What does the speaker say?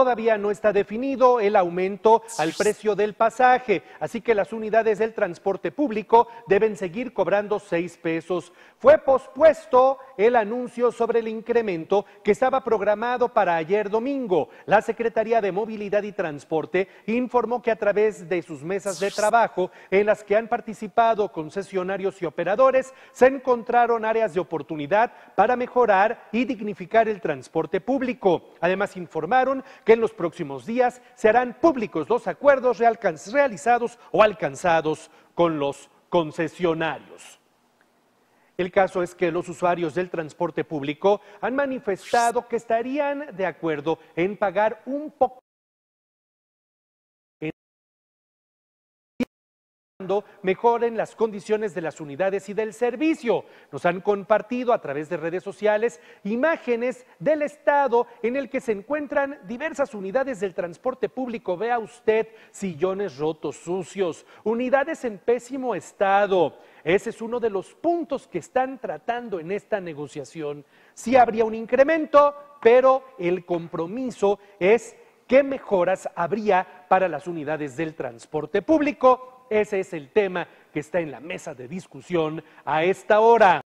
Todavía no está definido el aumento al precio del pasaje, así que las unidades del transporte público deben seguir cobrando seis pesos. Fue pospuesto el anuncio sobre el incremento que estaba programado para ayer domingo. La Secretaría de Movilidad y Transporte informó que a través de sus mesas de trabajo en las que han participado concesionarios y operadores, se encontraron áreas de oportunidad para mejorar y dignificar el transporte público. Además informaron que en los próximos días se harán públicos los acuerdos realizados o alcanzados con los concesionarios. El caso es que los usuarios del transporte público han manifestado que estarían de acuerdo en pagar un poco mejoren las condiciones de las unidades y del servicio. Nos han compartido a través de redes sociales imágenes del estado en el que se encuentran diversas unidades del transporte público. Vea usted sillones rotos, sucios, unidades en pésimo estado. Ese es uno de los puntos que están tratando en esta negociación. Sí habría un incremento, pero el compromiso es qué mejoras habría para las unidades del transporte público ese es el tema que está en la mesa de discusión a esta hora.